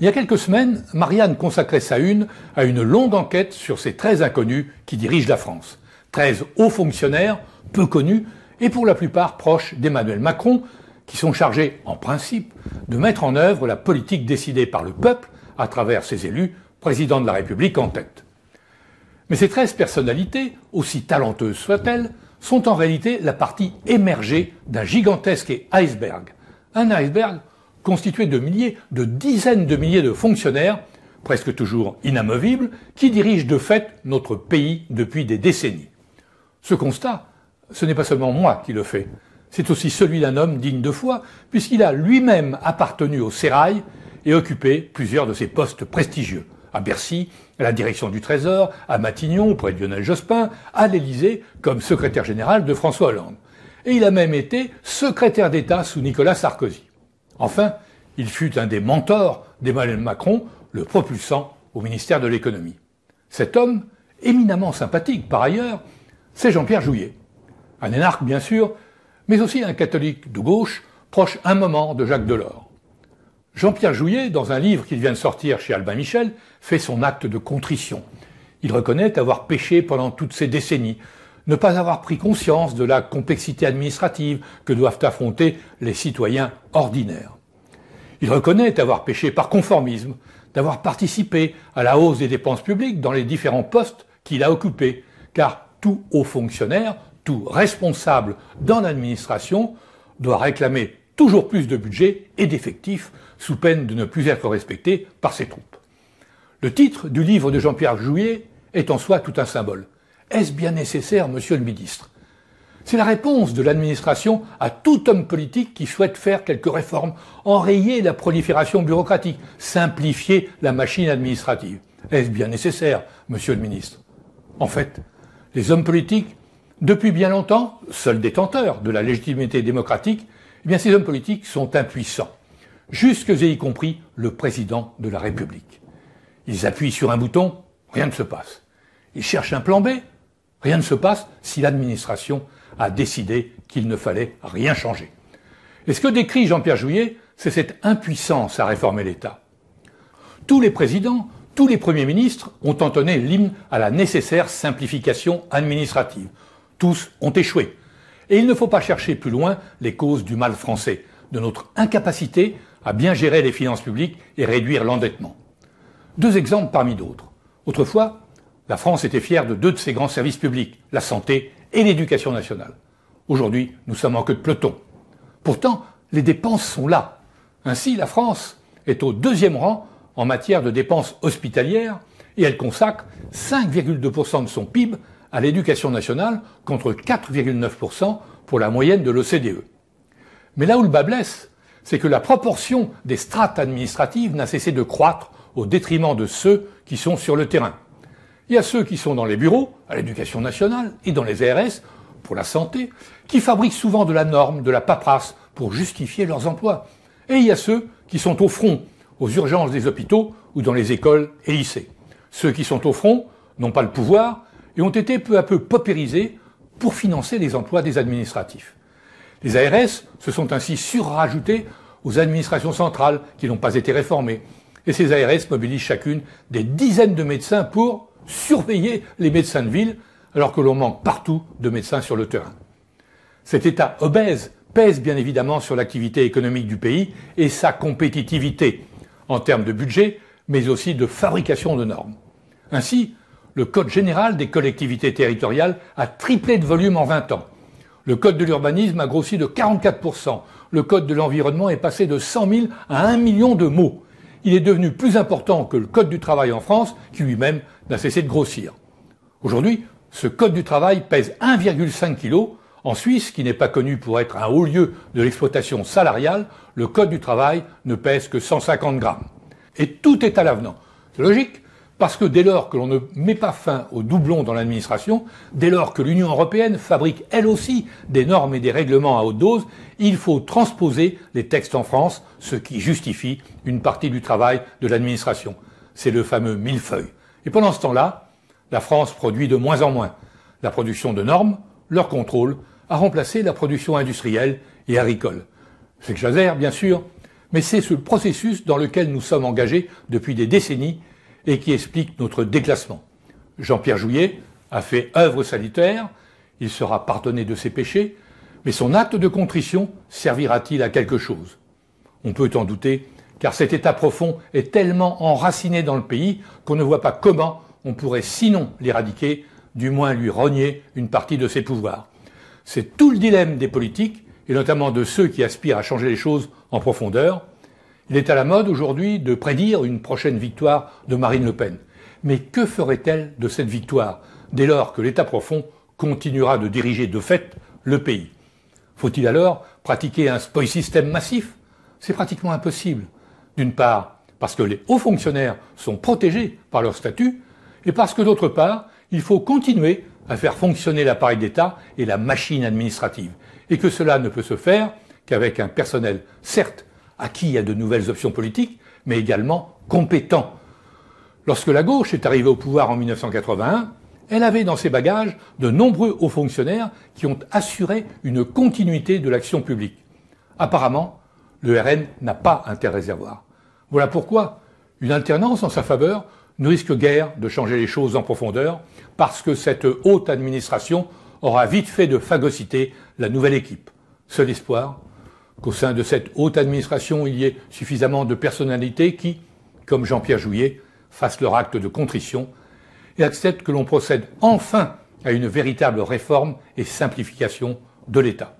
Il y a quelques semaines, Marianne consacrait sa une à une longue enquête sur ces 13 inconnus qui dirigent la France. 13 hauts fonctionnaires, peu connus, et pour la plupart proches d'Emmanuel Macron, qui sont chargés, en principe, de mettre en œuvre la politique décidée par le peuple à travers ses élus, président de la République en tête. Mais ces 13 personnalités, aussi talenteuses soient-elles, sont en réalité la partie émergée d'un gigantesque iceberg. Un iceberg constitué de milliers, de dizaines de milliers de fonctionnaires, presque toujours inamovibles, qui dirigent de fait notre pays depuis des décennies. Ce constat, ce n'est pas seulement moi qui le fais, c'est aussi celui d'un homme digne de foi, puisqu'il a lui-même appartenu au sérail et occupé plusieurs de ses postes prestigieux à Bercy, à la direction du Trésor, à Matignon auprès de Lionel Jospin, à l'Élysée comme secrétaire général de François Hollande. Et il a même été secrétaire d'État sous Nicolas Sarkozy. Enfin, il fut un des mentors d'Emmanuel Macron, le propulsant au ministère de l'économie. Cet homme, éminemment sympathique par ailleurs, c'est Jean-Pierre Jouyet. Un énarque, bien sûr, mais aussi un catholique de gauche, proche un moment de Jacques Delors. Jean-Pierre Jouyet, dans un livre qu'il vient de sortir chez Albin Michel, fait son acte de contrition. Il reconnaît avoir péché pendant toutes ces décennies, ne pas avoir pris conscience de la complexité administrative que doivent affronter les citoyens ordinaires. Il reconnaît avoir péché par conformisme, d'avoir participé à la hausse des dépenses publiques dans les différents postes qu'il a occupés, car tout haut fonctionnaire, tout responsable dans l'administration doit réclamer toujours plus de budget et d'effectifs, sous peine de ne plus être respectés par ses troupes. Le titre du livre de Jean-Pierre Jouyet est en soi tout un symbole. Est-ce bien nécessaire, monsieur le ministre C'est la réponse de l'administration à tout homme politique qui souhaite faire quelques réformes, enrayer la prolifération bureaucratique, simplifier la machine administrative. Est-ce bien nécessaire, monsieur le ministre En fait, les hommes politiques, depuis bien longtemps, seuls détenteurs de la légitimité démocratique, eh bien ces hommes politiques sont impuissants, jusque et y compris le président de la République. Ils appuient sur un bouton, rien ne se passe. Ils cherchent un plan B, rien ne se passe si l'administration a décidé qu'il ne fallait rien changer. Et ce que décrit Jean-Pierre Jouyet, c'est cette impuissance à réformer l'État. Tous les présidents, tous les premiers ministres ont entonné l'hymne à la nécessaire simplification administrative. Tous ont échoué. Et il ne faut pas chercher plus loin les causes du mal français, de notre incapacité à bien gérer les finances publiques et réduire l'endettement. Deux exemples parmi d'autres. Autrefois, la France était fière de deux de ses grands services publics, la santé et l'éducation nationale. Aujourd'hui, nous sommes en queue de peloton. Pourtant, les dépenses sont là. Ainsi, la France est au deuxième rang en matière de dépenses hospitalières et elle consacre 5,2% de son PIB à l'éducation nationale contre 4,9% pour la moyenne de l'OCDE. Mais là où le bas blesse, c'est que la proportion des strates administratives n'a cessé de croître au détriment de ceux qui sont sur le terrain. Il y a ceux qui sont dans les bureaux, à l'éducation nationale et dans les ARS, pour la santé, qui fabriquent souvent de la norme, de la paperasse pour justifier leurs emplois. Et il y a ceux qui sont au front, aux urgences des hôpitaux ou dans les écoles et lycées. Ceux qui sont au front n'ont pas le pouvoir, et ont été peu à peu paupérisés pour financer les emplois des administratifs. Les ARS se sont ainsi surrajoutés aux administrations centrales qui n'ont pas été réformées. Et ces ARS mobilisent chacune des dizaines de médecins pour surveiller les médecins de ville, alors que l'on manque partout de médecins sur le terrain. Cet État obèse pèse bien évidemment sur l'activité économique du pays et sa compétitivité en termes de budget, mais aussi de fabrication de normes. Ainsi, le Code général des collectivités territoriales a triplé de volume en 20 ans. Le Code de l'urbanisme a grossi de 44%. Le Code de l'environnement est passé de 100 000 à 1 million de mots. Il est devenu plus important que le Code du travail en France, qui lui-même n'a cessé de grossir. Aujourd'hui, ce Code du travail pèse 1,5 kg. En Suisse, qui n'est pas connu pour être un haut lieu de l'exploitation salariale, le Code du travail ne pèse que 150 grammes. Et tout est à l'avenant. C'est logique, parce que dès lors que l'on ne met pas fin aux doublons dans l'administration, dès lors que l'Union européenne fabrique elle aussi des normes et des règlements à haute dose, il faut transposer les textes en France, ce qui justifie une partie du travail de l'administration. C'est le fameux millefeuille. Et pendant ce temps-là, la France produit de moins en moins. La production de normes, leur contrôle, a remplacé la production industrielle et agricole. C'est que bien sûr, mais c'est ce processus dans lequel nous sommes engagés depuis des décennies et qui explique notre déclassement. Jean-Pierre Jouyet a fait œuvre sanitaire, il sera pardonné de ses péchés, mais son acte de contrition servira-t-il à quelque chose On peut en douter, car cet état profond est tellement enraciné dans le pays qu'on ne voit pas comment on pourrait sinon l'éradiquer, du moins lui rogner une partie de ses pouvoirs. C'est tout le dilemme des politiques, et notamment de ceux qui aspirent à changer les choses en profondeur, il est à la mode aujourd'hui de prédire une prochaine victoire de Marine Le Pen. Mais que ferait-elle de cette victoire dès lors que l'État profond continuera de diriger de fait le pays Faut-il alors pratiquer un spoil système massif C'est pratiquement impossible. D'une part, parce que les hauts fonctionnaires sont protégés par leur statut, et parce que d'autre part, il faut continuer à faire fonctionner l'appareil d'État et la machine administrative, et que cela ne peut se faire qu'avec un personnel certes à qui il y a de nouvelles options politiques, mais également compétents. Lorsque la gauche est arrivée au pouvoir en 1981, elle avait dans ses bagages de nombreux hauts fonctionnaires qui ont assuré une continuité de l'action publique. Apparemment, le RN n'a pas un tel réservoir. Voilà pourquoi une alternance en sa faveur ne risque guère de changer les choses en profondeur, parce que cette haute administration aura vite fait de phagocyter la nouvelle équipe. Seul espoir, qu'au sein de cette haute administration, il y ait suffisamment de personnalités qui, comme Jean-Pierre Jouyet, fassent leur acte de contrition et acceptent que l'on procède enfin à une véritable réforme et simplification de l'État.